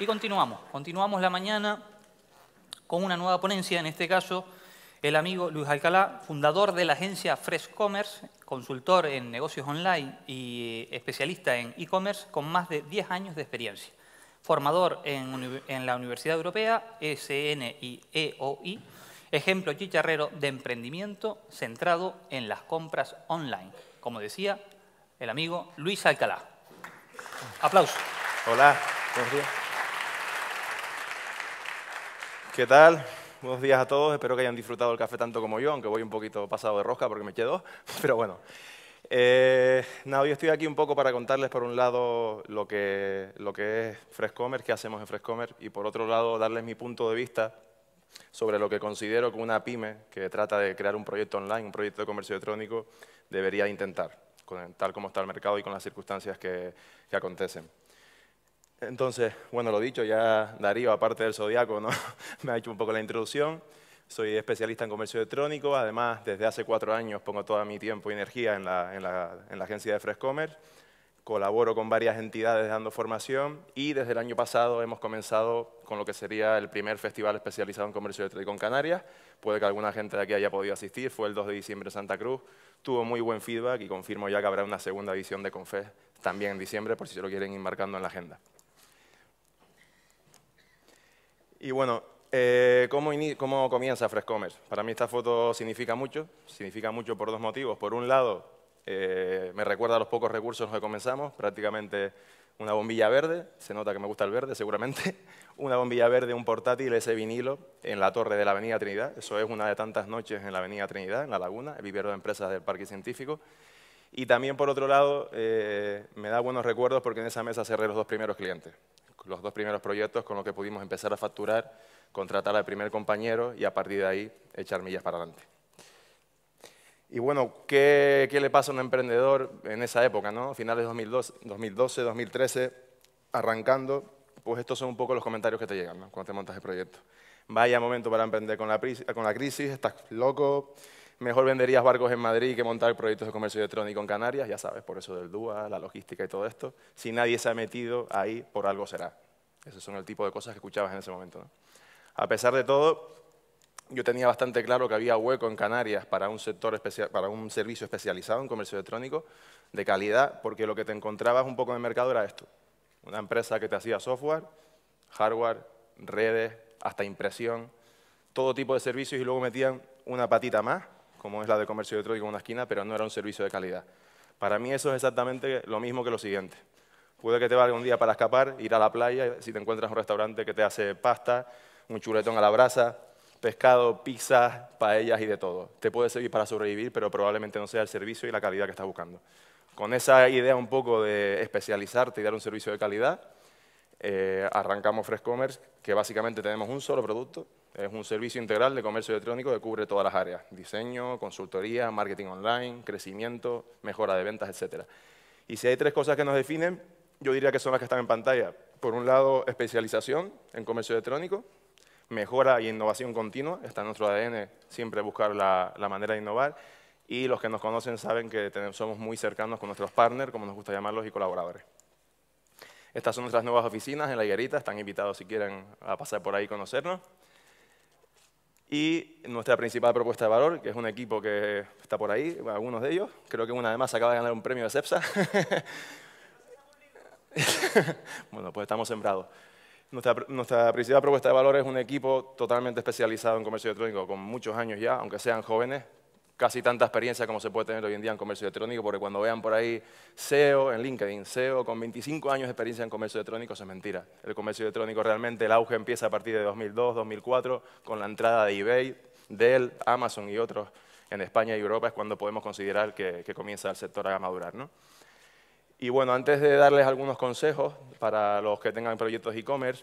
Y continuamos, continuamos la mañana con una nueva ponencia, en este caso el amigo Luis Alcalá, fundador de la agencia Fresh Commerce, consultor en negocios online y eh, especialista en e-commerce con más de 10 años de experiencia. Formador en, la Universidad Europea, SNIEOI, e ejemplo chicharrero de emprendimiento centrado en las compras online. Como decía el amigo Luis Alcalá. Aplausos. Hola, buenos días. ¿Qué tal? Buenos días a todos. Espero que hayan disfrutado el café tanto como yo, aunque voy un poquito pasado de rosca porque me quedo. Pero bueno. Eh, nada, estoy aquí un poco para contarles, por un lado, lo que, lo que es Frescomer, qué hacemos en Frescomer, y por otro lado, darles mi punto de vista sobre lo que considero que una pyme que trata de crear un proyecto online, un proyecto de comercio electrónico, debería intentar, tal como está el mercado y con las circunstancias que acontecen. Entonces, bueno, lo dicho, ya Darío, aparte del zodiaco, me ha hecho un poco la introducción. Soy especialista en comercio electrónico, además desde hace cuatro años pongo todo mi tiempo y energía en la, agencia de FreshCommerce. Colaboro con varias entidades dando formación y desde el año pasado hemos comenzado con lo que sería el primer festival especializado en comercio electrónico en Canarias. Puede que alguna gente de aquí haya podido asistir, fue el 2 de diciembre en Santa Cruz. Tuvo muy buen feedback y confirmo ya que habrá una segunda edición de Confes también en diciembre por si se lo quieren ir marcando en la agenda. Y bueno, eh, ¿cómo, comienza FreshCommerce? Para mí esta foto significa mucho, significa mucho por dos motivos. Por un lado, eh, me recuerda a los pocos recursos los que comenzamos, prácticamente una bombilla verde, se nota que me gusta el verde seguramente, una bombilla verde, un portátil, ese vinilo en la torre de la Avenida Trinidad, eso es una de tantas noches en la Avenida Trinidad, en la laguna, el vivero de empresas del Parque Científico. Y también, por otro lado, eh, me da buenos recuerdos porque en esa mesa cerré los dos primeros clientes los dos primeros proyectos con los que pudimos empezar a facturar, contratar al primer compañero y a partir de ahí echar millas para adelante. Y bueno, ¿qué, le pasa a un emprendedor en esa época, no? Finales de 2012, 2012, 2013, arrancando, pues estos son un poco los comentarios que te llegan cuando te montas el proyecto. Vaya momento para emprender con con la crisis, estás loco, mejor venderías barcos en Madrid que montar proyectos de comercio electrónico en Canarias, ya sabes, por eso del DUA, la logística y todo esto. Si nadie se ha metido ahí, por algo será. Esos son el tipo de cosas que escuchabas en ese momento. A pesar de todo, yo tenía bastante claro que había hueco en Canarias para un, sector para un servicio especializado en comercio electrónico de calidad, porque lo que te encontrabas un poco en el mercado era esto. Una empresa que te hacía software, hardware, redes, hasta impresión, todo tipo de servicios y luego metían una patita más, como es la de comercio electrónico en una esquina, pero no era un servicio de calidad. Para mí eso es exactamente lo mismo que lo siguiente. Puede que te valga un día para escapar, ir a la playa, si te encuentras un restaurante que te hace pasta, un chuletón a la brasa, pescado, pizzas, paellas y de todo. Te puede servir para sobrevivir, pero probablemente no sea el servicio y la calidad que estás buscando. Con esa idea un poco de especializarte y dar un servicio de calidad, eh, arrancamos Fresh Commerce, que básicamente tenemos un solo producto, es un servicio integral de comercio electrónico que cubre todas las áreas, diseño, consultoría, marketing online, crecimiento, mejora de ventas, etc. Y si hay tres cosas que nos definen, yo diría que son las que están en pantalla. Por un lado, especialización en comercio electrónico, mejora y innovación continua, está en nuestro ADN siempre buscar la, manera de innovar, y los que nos conocen saben que somos muy cercanos con nuestros partners, como nos gusta llamarlos, y colaboradores. Estas son nuestras nuevas oficinas en La Higuerita, están invitados si quieren a pasar por ahí y conocernos. Y nuestra principal propuesta de valor, que es un equipo que está por ahí, algunos de ellos. Creo que una además acaba de ganar un premio de CEPSA. bueno, pues estamos sembrados. Nuestra, principal propuesta de valor es un equipo totalmente especializado en comercio electrónico, con muchos años ya, aunque sean jóvenes, casi tanta experiencia como se puede tener hoy en día en comercio electrónico, porque cuando vean por ahí SEO en LinkedIn, SEO con 25 años de experiencia en comercio electrónico, es mentira. El comercio electrónico realmente, el auge empieza a partir de 2002, 2004, con la entrada de eBay, Dell, Amazon y otros en España y Europa, es cuando podemos considerar que, que comienza el sector a madurar. ¿no? Y bueno, antes de darles algunos consejos para los que tengan proyectos e-commerce,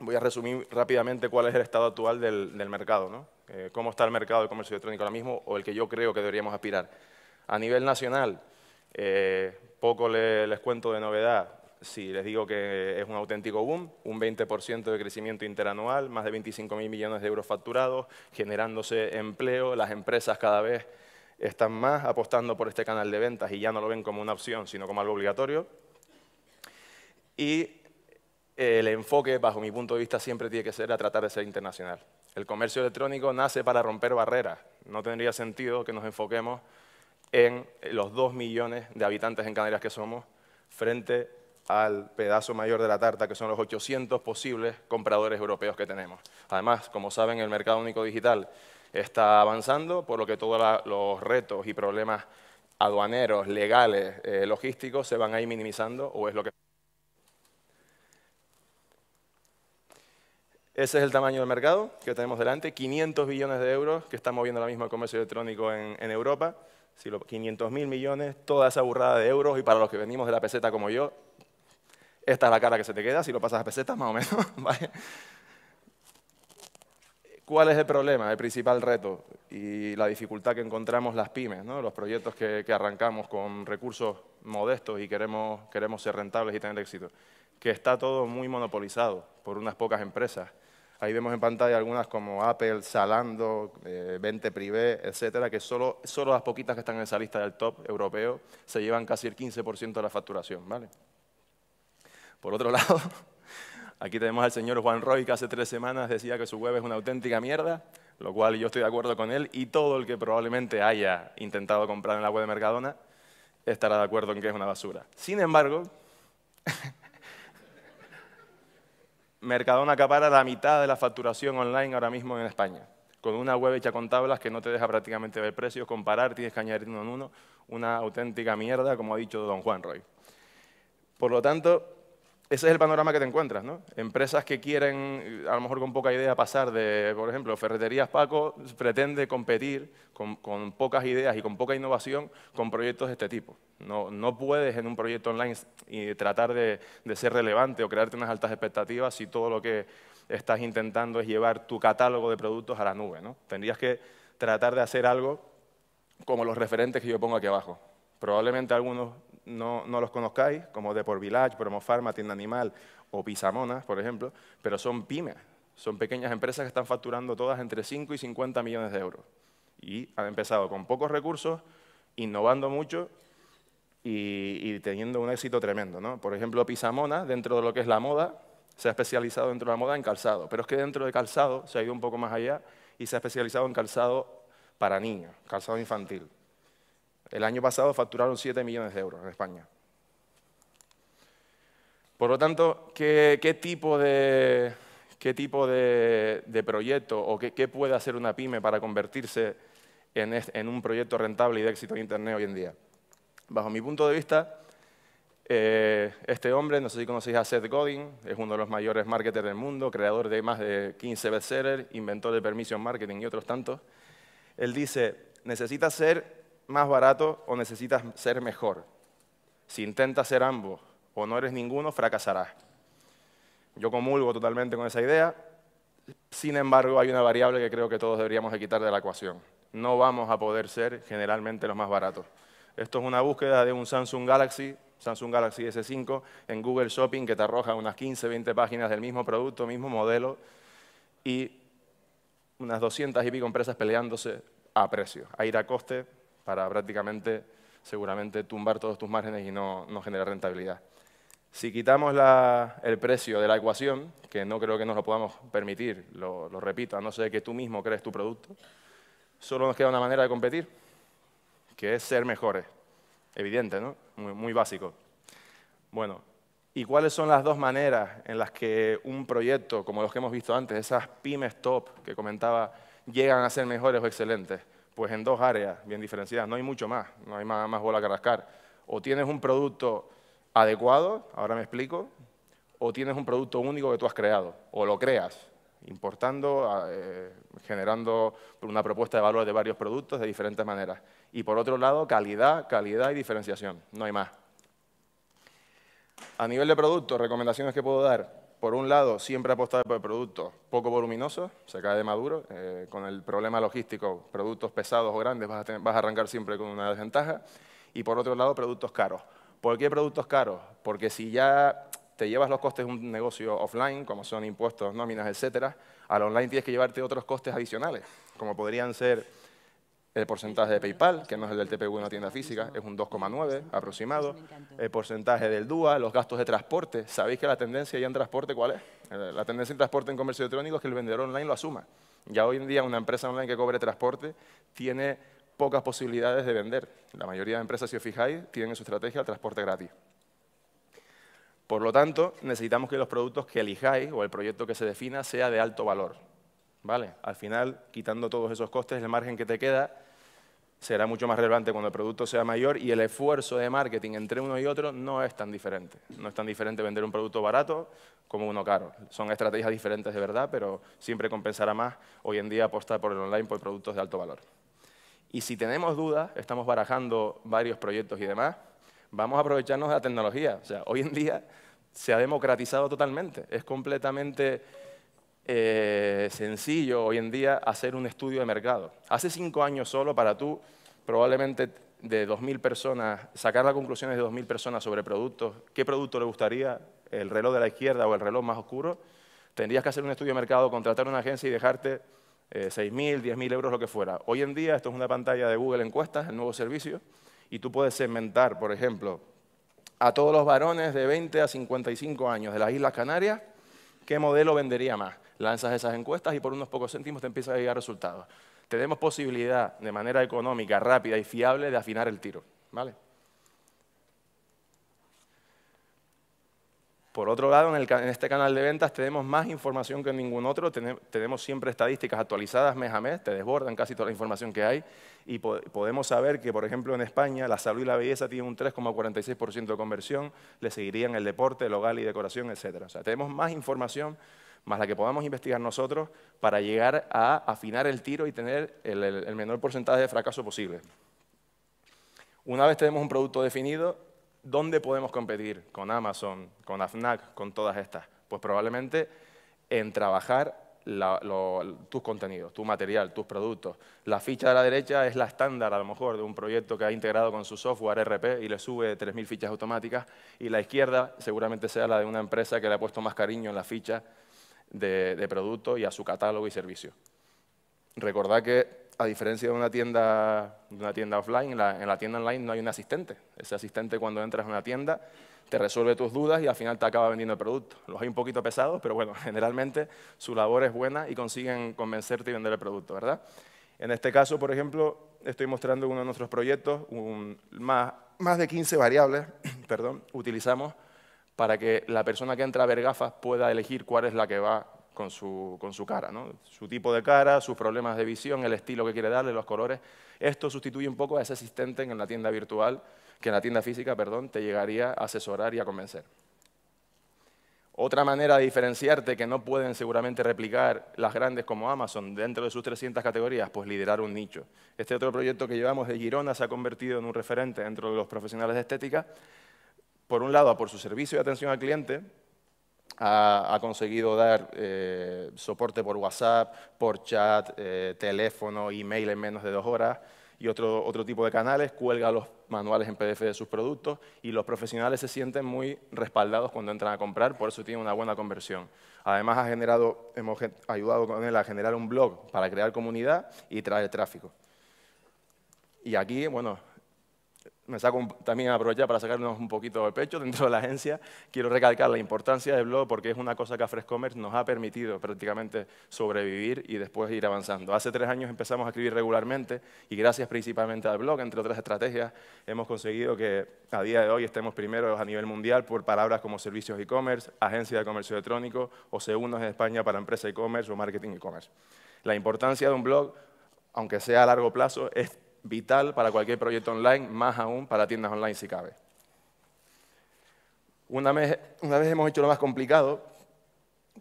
voy a resumir rápidamente cuál es el estado actual del, mercado, ¿no? Eh, cómo está el mercado de comercio electrónico ahora mismo o el que yo creo que deberíamos aspirar. A nivel nacional, eh, poco les cuento de novedad. Si sí, les digo que es un auténtico boom, un 20% de crecimiento interanual, más de 25.000 millones de euros facturados, generándose empleo, las empresas cada vez están más apostando por este canal de ventas y ya no lo ven como una opción, sino como algo obligatorio. Y eh, el enfoque, bajo mi punto de vista, siempre tiene que ser a tratar de ser internacional. El comercio electrónico nace para romper barreras. No tendría sentido que nos enfoquemos en los dos millones de habitantes en Canarias que somos frente al pedazo mayor de la tarta, que son los 800 posibles compradores europeos que tenemos. Además, como saben, el mercado único digital está avanzando, por lo que todos los retos y problemas aduaneros, legales, eh, logísticos se van a ir minimizando o es lo que... Ese es el tamaño del mercado que tenemos delante, 500 billones de euros que está moviendo ahora mismo el comercio electrónico en, en Europa, 500 mil millones, toda esa burrada de euros y para los que venimos de la peseta como yo, esta es la cara que se te queda, si lo pasas a pesetas más o menos, ¿vale? ¿Cuál es el problema, el principal reto y la dificultad que encontramos las pymes, ¿no? los proyectos que, arrancamos con recursos modestos y queremos, queremos ser rentables y tener éxito? Que está todo muy monopolizado por unas pocas empresas. Ahí vemos en pantalla algunas como Apple, Salando, eh, Vente Privé, etcétera, que solo, solo las poquitas que están en esa lista del top europeo se llevan casi el 15% de la facturación. ¿vale? Por otro lado, Aquí tenemos al señor Juan Roy, que hace tres semanas decía que su web es una auténtica mierda, lo cual yo estoy de acuerdo con él, y todo el que probablemente haya intentado comprar en la web de Mercadona estará de acuerdo en que es una basura. Sin embargo, Mercadona acapara la mitad de la facturación online ahora mismo en España, con una web hecha con tablas que no te deja prácticamente ver precios, comparar, tienes que añadir uno en uno, una auténtica mierda, como ha dicho don Juan Roy. Por lo tanto, ese es el panorama que te encuentras, ¿no? Empresas que quieren, eh, a lo mejor con poca idea, pasar de, por ejemplo, Ferreterías Paco pretende competir con, pocas ideas y con poca innovación con proyectos de este tipo. No, no puedes en un proyecto online tratar de, ser relevante o crearte unas altas expectativas si todo lo que estás intentando es llevar tu catálogo de productos a la nube, ¿no? Tendrías que tratar de hacer algo como los referentes que yo pongo aquí abajo. Probablemente algunos no, los conozcáis, como Depor Village, Promofarma, Tienda Animal o pisamonas por ejemplo, pero son pymes, son pequeñas empresas que están facturando todas entre 5 y 50 millones de euros. Y han empezado con pocos recursos, innovando mucho y, teniendo un éxito tremendo. ¿no? Por ejemplo, Pisamona, dentro de lo que es la moda, se ha especializado dentro de la moda en calzado, pero es que dentro de calzado se ha ido un poco más allá y se ha especializado en calzado para niños, calzado infantil. El año pasado facturaron 7 millones de euros en España. Por lo tanto, ¿qué, tipo de, qué tipo de, proyecto o qué, puede hacer una pyme para convertirse en, un proyecto rentable y de éxito en Internet hoy en día? Bajo mi punto de vista, eh, este hombre, no sé si conocéis a Seth Godin, es uno de los mayores marketers del mundo, creador de más de 15 bestsellers, inventor de Permission Marketing y otros tantos. Él dice, necesita ser más barato o necesitas ser mejor. Si intentas ser ambos o no eres ninguno, fracasarás. Yo comulgo totalmente con esa idea. Sin embargo, hay una variable que creo que todos deberíamos de quitar de la ecuación. No vamos a poder ser generalmente los más baratos. Esto es una búsqueda de un Samsung Galaxy, Samsung Galaxy S5, en Google Shopping que te arroja unas 15, 20 páginas del mismo producto, mismo modelo y unas 200 y pico empresas peleándose a precio, a ir a coste para prácticamente, seguramente, tumbar todos tus márgenes y no, generar rentabilidad. Si quitamos el precio de la ecuación, que no creo que nos lo podamos permitir, lo, repito, a no ser que tú mismo crees tu producto, solo nos queda una manera de competir, que es ser mejores. Evidente, ¿no? muy básico. Bueno, ¿y cuáles son las dos maneras en las que un proyecto, como los que hemos visto antes, esas pymes top que comentaba, llegan a ser mejores o excelentes? pues en dos áreas bien diferenciadas. No hay mucho más, no hay más, bola que rascar. O tienes un producto adecuado, ahora me explico, o tienes un producto único que tú has creado, o lo creas, importando, ah, eh, generando una propuesta de valor de varios productos de diferentes maneras. Y por otro lado, calidad, calidad y diferenciación, no hay más. A nivel de producto, recomendaciones que puedo dar por un lado, siempre apostar por productos poco voluminosos, se cae de maduro. Eh, con el problema logístico, productos pesados o grandes vas a, vas a arrancar siempre con una desventaja. Y por otro lado, productos caros. ¿Por qué productos caros? Porque si ya te llevas los costes de un negocio offline, como son impuestos, nóminas, etcétera, al online tienes que llevarte otros costes adicionales, como podrían ser el porcentaje de PayPal, que no es el del TPV en una tienda física, es un 2,9 aproximado. El porcentaje del DUA, los gastos de transporte. ¿Sabéis que la tendencia ya en transporte cuál es? Eh, la tendencia en transporte en comercio electrónico es que el vendedor online lo asuma. Ya hoy en día una empresa online que cobre transporte tiene pocas posibilidades de vender. La mayoría de empresas, si os fijáis, tienen en su estrategia el transporte gratis. Por lo tanto, necesitamos que los productos que elijáis o el proyecto que se defina sea de alto valor. ¿Vale? Al final, quitando todos esos costes, el margen que te queda será mucho más relevante cuando el producto sea mayor y el esfuerzo de marketing entre uno y otro no es tan diferente. No es tan diferente vender un producto barato como uno caro. Son estrategias diferentes de verdad, pero siempre compensará más hoy en día apostar por el online por productos de alto valor. Y si tenemos dudas, estamos barajando varios proyectos y demás, vamos a aprovecharnos de la tecnología. O sea, hoy en día se ha democratizado totalmente. Es completamente eh, sencillo hoy en día hacer un estudio de mercado. Hace cinco años solo para tú, probablemente de 2.000 personas, sacar las conclusiones de 2.000 personas sobre productos, qué producto le gustaría, el reloj de la izquierda o el reloj más oscuro, tendrías que hacer un estudio de mercado, contratar una agencia y dejarte eh, 6.000, 10.000 euros, lo que fuera. Hoy en día esto es una pantalla de Google Encuestas, el nuevo servicio, y tú puedes segmentar, por ejemplo, a todos los varones de 20 a 55 años de las Islas Canarias, ¿qué modelo vendería más? lanzas esas encuestas y por unos pocos céntimos te empiezan a llegar resultados. Tenemos posibilidad de manera económica, rápida y fiable de afinar el tiro. ¿vale? Por otro lado, en, este canal de ventas tenemos más información que en ningún otro, tenemos siempre estadísticas actualizadas mes a mes, te desbordan casi toda la información que hay y podemos saber que, por ejemplo, en España la salud y la belleza tienen un 3,46% de conversión, le seguirían el deporte, el hogar y decoración, etc. O sea, tenemos más información más la que podamos investigar nosotros, para llegar a afinar el tiro y tener el, menor porcentaje de fracaso posible. Una vez tenemos un producto definido, ¿dónde podemos competir? ¿Con Amazon, con AFNAC, con todas estas? Pues probablemente en trabajar tus contenidos, tu material, tus productos. La ficha de la derecha es la estándar, a lo mejor, de un proyecto que ha integrado con su software RP y le sube 3.000 fichas automáticas. Y la izquierda seguramente sea la de una empresa que le ha puesto más cariño en la ficha de, producto y a su catálogo y servicio. Recordad que, a diferencia de una tienda, una tienda offline, en la, tienda online no hay un asistente. Ese asistente cuando entras a una tienda te resuelve tus dudas y al final te acaba vendiendo el producto. Los hay un poquito pesados, pero bueno, generalmente su labor es buena y consiguen convencerte y vender el producto, ¿verdad? En este caso, por ejemplo, estoy mostrando uno de nuestros proyectos, más, más de 15 variables, perdón, utilizamos para que la persona que entra a ver gafas pueda elegir cuál es la que va con su, cara, su tipo de cara, sus problemas de visión, el estilo que quiere darle, los colores. Esto sustituye un poco a ese asistente en la tienda virtual, que en la tienda física, perdón, te llegaría a asesorar y a convencer. Otra manera de diferenciarte que no pueden seguramente replicar las grandes como Amazon dentro de sus 300 categorías, pues liderar un nicho. Este otro proyecto que llevamos de Girona se ha convertido en un referente dentro de los profesionales de estética por un lado, por su servicio de atención al cliente, ha, conseguido dar eh, soporte por WhatsApp, por chat, eh, teléfono, email en menos de dos horas y otro, otro tipo de canales, cuelga los manuales en PDF de sus productos y los profesionales se sienten muy respaldados cuando entran a comprar, por eso tiene una buena conversión. Además, ha generado, hemos ayudado con él a generar un blog para crear comunidad y traer tráfico. Y aquí, bueno, me saco también a aprovechar para sacarnos un poquito de pecho dentro de la agencia. Quiero recalcar la importancia del blog porque es una cosa que a Fresh Commerce nos ha permitido prácticamente sobrevivir y después ir avanzando. Hace tres años empezamos a escribir regularmente y gracias principalmente al blog, entre otras estrategias, hemos conseguido que a día de hoy estemos primeros a nivel mundial por palabras como servicios e-commerce, agencia de comercio electrónico o segundos en España para empresa e-commerce o marketing e-commerce. La importancia de un blog, aunque sea a largo plazo, es vital para cualquier proyecto online, más aún para tiendas online si cabe. Una vez, una vez hemos hecho lo más complicado,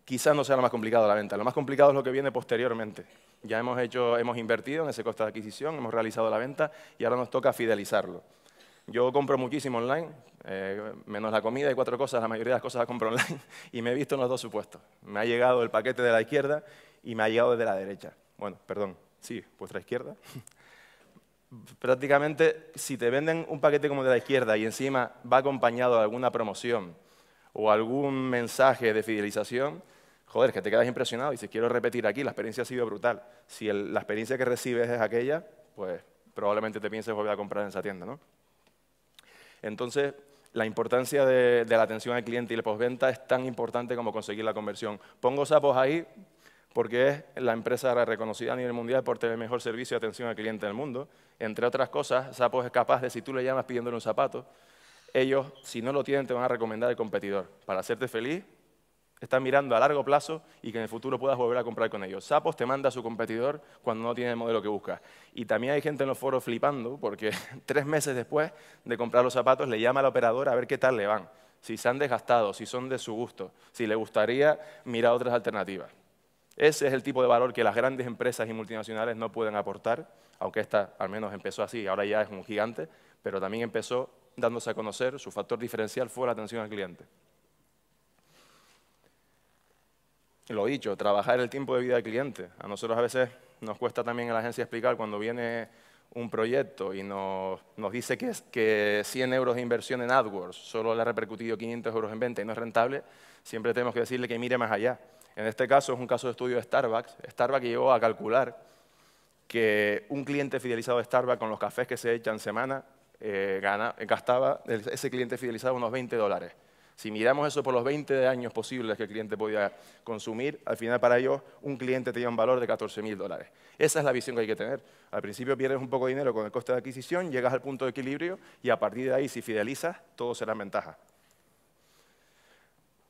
quizás no sea lo más complicado la venta, lo más complicado es lo que viene posteriormente. Ya hemos, hecho, hemos invertido en ese costo de adquisición, hemos realizado la venta y ahora nos toca fidelizarlo. Yo compro muchísimo online, eh, menos la comida y cuatro cosas, la mayoría de las cosas las compro online, y me he visto en los dos supuestos. Me ha llegado el paquete de la izquierda y me ha llegado desde la derecha. Bueno, perdón, sí, vuestra izquierda. prácticamente si te venden un paquete como de la izquierda y encima va acompañado de alguna promoción o algún mensaje de fidelización, joder, que te quedas impresionado y si quiero repetir aquí, la experiencia ha sido brutal. Si la experiencia que recibes es aquella, pues probablemente te pienses volver a comprar en esa tienda, ¿no? Entonces, la importancia de, de la atención al cliente y la postventa es tan importante como conseguir la conversión. Pongo sapos ahí porque es la empresa reconocida a nivel mundial por tener el mejor servicio de atención al cliente del mundo. Entre otras cosas, Sapos es capaz de, si tú le llamas pidiéndole un zapato, ellos, si no lo tienen, te van a recomendar el competidor. Para hacerte feliz, están mirando a largo plazo y que en el futuro puedas volver a comprar con ellos. Sapos te manda a su competidor cuando no tiene el modelo que buscas. Y también hay gente en los foros flipando porque tres meses después de comprar los zapatos le llama al operador a ver qué tal le van, si se han desgastado, si son de su gusto, si le gustaría mirar otras alternativas. Ese es el tipo de valor que las grandes empresas y multinacionales no pueden aportar, aunque esta al menos empezó así, ahora ya es un gigante, pero también empezó dándose a conocer, su factor diferencial fue la atención al cliente. Lo dicho, trabajar el tiempo de vida del cliente. A nosotros a veces nos cuesta también en la agencia explicar cuando viene un proyecto y nos, dice que, que 100 euros de inversión en AdWords solo le ha repercutido 500 euros en venta y no es rentable, siempre tenemos que decirle que mire más allá. En este caso es un caso de estudio de Starbucks. Starbucks llegó a calcular que un cliente fidelizado de Starbucks con los cafés que se echan semana eh, gana, gastaba ese cliente fidelizado unos 20 dólares. Si miramos eso por los 20 años posibles que el cliente podía consumir, al final para ellos un cliente tenía un valor de 14 mil dólares. Esa es la visión que hay que tener. Al principio pierdes un poco de dinero con el coste de adquisición, llegas al punto de equilibrio y a partir de ahí, si fidelizas, todo será ventaja.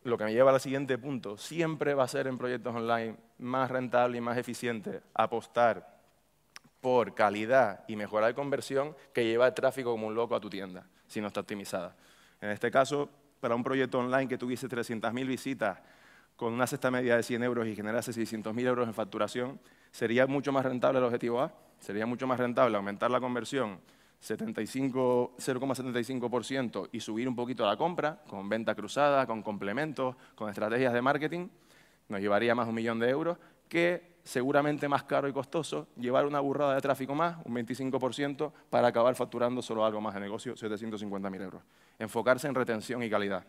Lo que me lleva al siguiente punto, siempre va a ser en proyectos online más rentable y más eficiente apostar por calidad y mejorar conversión que llevar tráfico como un loco a tu tienda, si no está optimizada. En este caso, para un proyecto online que tuviese 300.000 visitas con una cesta media de 100 euros y generase 600.000 euros en facturación, sería mucho más rentable el objetivo A, sería mucho más rentable aumentar la conversión 0,75% y subir un poquito la compra con venta cruzada, con complementos, con estrategias de marketing, nos llevaría más un millón de euros, que seguramente más caro y costoso llevar una burrada de tráfico más, un 25%, para acabar facturando solo algo más de negocio, 750.000 euros. Enfocarse en retención y calidad.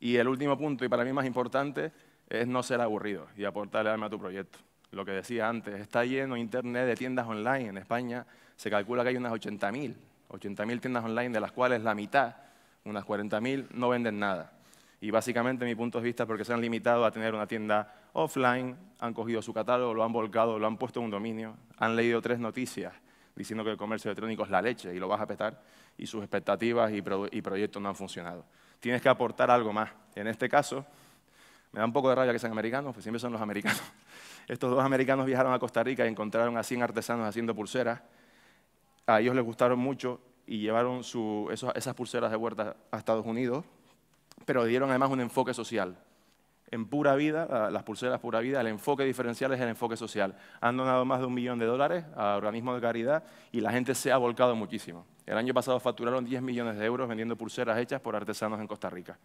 Y el último punto, y para mí más importante, es no ser aburrido y aportarle alma a tu proyecto. Lo que decía antes, está lleno Internet de tiendas online. En España se calcula que hay unas 80.000, 80.000 tiendas online, de las cuales la mitad, unas 40.000, no venden nada. Y básicamente mi punto de vista es porque se han limitado a tener una tienda offline, han cogido su catálogo, lo han volcado, lo han puesto en un dominio, han leído tres noticias diciendo que el comercio electrónico es la leche y lo vas a petar, y sus expectativas y, proyectos no han funcionado. Tienes que aportar algo más. En este caso, me da un poco de rabia que sean americanos, pues siempre son los americanos. Estos dos americanos viajaron a Costa Rica y encontraron a 100 artesanos haciendo pulseras. A ellos les gustaron mucho y llevaron esas pulseras de vuelta a Estados Unidos pero dieron además un enfoque social. En pura vida, las pulseras pura vida, el enfoque diferencial es el enfoque social. Han donado más de un millón de dólares a organismos de caridad y la gente se ha volcado muchísimo. El año pasado facturaron 10 millones de euros vendiendo pulseras hechas por artesanos en Costa Rica.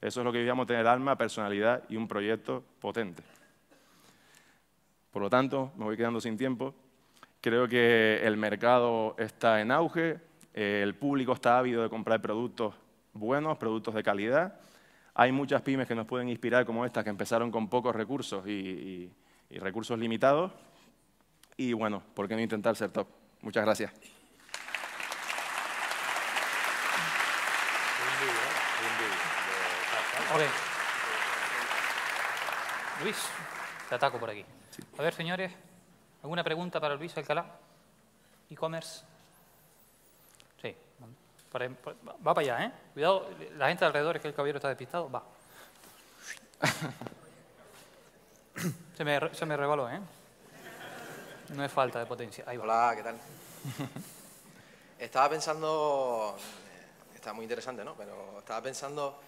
Eso es lo que debíamos tener alma, personalidad y un proyecto potente. Por lo tanto, me voy quedando sin tiempo. Creo que el mercado está en auge, eh, el público está ávido de comprar productos buenos, productos de calidad. Hay muchas pymes que nos pueden inspirar como estas que empezaron con pocos recursos y, recursos limitados. Y bueno, ¿por qué no intentar ser top? Muchas gracias. Luis, te ataco por aquí. A ver, señores, ¿alguna pregunta para Luis Alcalá? E-commerce. Em, va para allá, ¿eh? Cuidado, la gente alrededor es que el caballero está despistado. Va. Se me, se me rebaló, ¿eh? No es falta de potencia. Hola, ¿qué tal? estaba pensando... Eh, está muy interesante, ¿no? Pero estaba pensando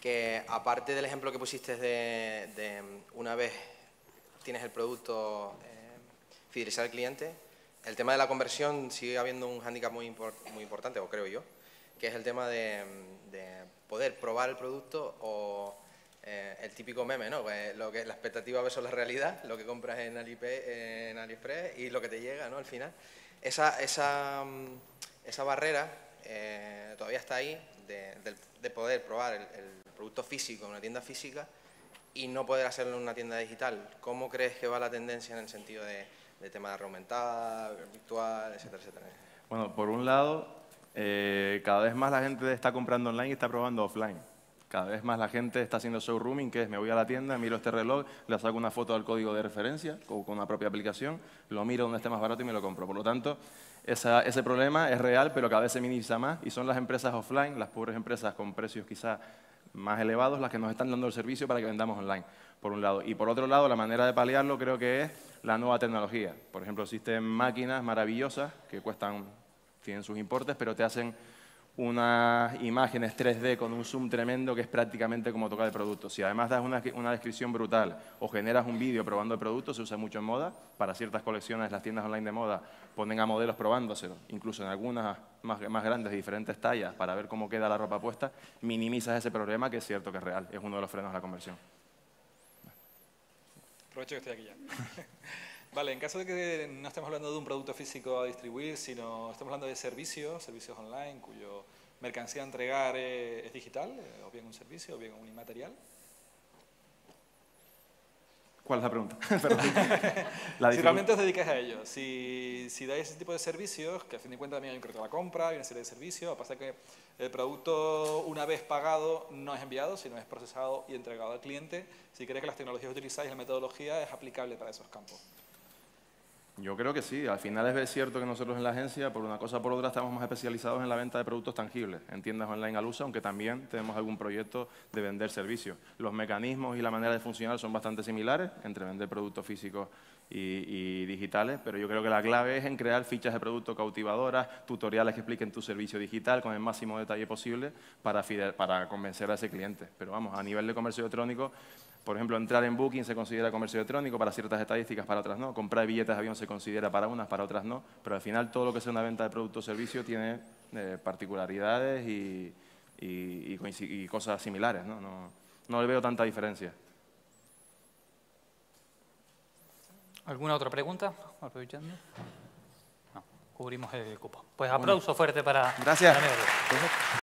que aparte del ejemplo que pusiste de, una vez tienes el producto, eh, fidelizar al cliente, el tema de la conversión sigue habiendo un hándicap muy importante, o creo yo, que es el tema de, poder probar el producto o eh, el típico meme, ¿no? Pues, lo que, la expectativa versus la realidad, lo que compras en, en AliExpress y lo que te llega, ¿no? Al final. Esa, esa, mm, esa barrera eh, todavía está ahí de, poder probar el, producto físico en una tienda física y no poder hacerlo en una tienda digital. ¿Cómo crees que va la tendencia en el sentido de, tema de aumentada, virtual, etcétera, etcétera? Bueno, por un lado, eh, cada vez más la gente está comprando online y está probando offline. Cada vez más la gente está haciendo showrooming, que es me voy a la tienda, miro este reloj, le saco una foto al código de referencia con una propia aplicación, lo miro donde esté más barato y me lo compro. Por lo tanto, ese problema es real, pero cada vez se minimiza más y son las empresas offline, las pobres empresas con precios quizá más elevados, las que nos están dando el servicio para que vendamos online, por un lado. Y por otro lado, la manera de paliarlo creo que es la nueva tecnología. Por ejemplo, existen máquinas maravillosas que cuestan tienen sus importes, pero te hacen unas imágenes 3D con un zoom tremendo que es prácticamente como tocar el producto. Si además das una, descripción brutal o generas un vídeo probando el producto, se usa mucho en moda. Para ciertas colecciones, las tiendas online de moda ponen a modelos probándoselo, incluso en algunas más, más grandes de diferentes tallas, para ver cómo queda la ropa puesta, minimizas ese problema que es cierto que es real, es uno de los frenos a la conversión. Aprovecho que estoy aquí ya. Vale, en caso de que no estemos hablando de un producto físico a distribuir, sino estamos hablando de servicios, servicios online, cuyo mercancía a entregar eh, es, digital, eh, o bien un servicio, o bien un inmaterial. ¿Cuál es la pregunta? la si realmente os dedicáis a ello, si, dais ese tipo de servicios, que a fin de cuentas también hay un crédito a la compra, hay una serie de servicios, pasa que el producto una vez pagado no es enviado, sino es procesado y entregado al cliente, si crees que las tecnologías que utilizáis, la metodología es aplicable para esos campos. Yo creo que sí. Al final es cierto que nosotros en la agencia, por una cosa o por otra, estamos más especializados en la venta de productos tangibles, en tiendas online al uso, aunque también tenemos algún proyecto de vender servicios. Los mecanismos y la manera de funcionar son bastante similares entre vender productos físicos y, digitales, pero yo creo que la clave es en crear fichas de producto cautivadoras, tutoriales que expliquen tu servicio digital con el máximo detalle posible para, para convencer a ese cliente. Pero vamos, a nivel de comercio electrónico, por ejemplo, entrar en Booking se considera comercio electrónico para ciertas estadísticas, para otras no. Comprar billetes de avión se considera para unas, para otras no. Pero al final todo lo que sea una venta de producto o servicio tiene eh, particularidades y, cosas similares. ¿no? le veo tanta diferencia. ¿Alguna otra pregunta? Aprovechando. cubrimos el cupo. Pues aplauso fuerte para... Gracias.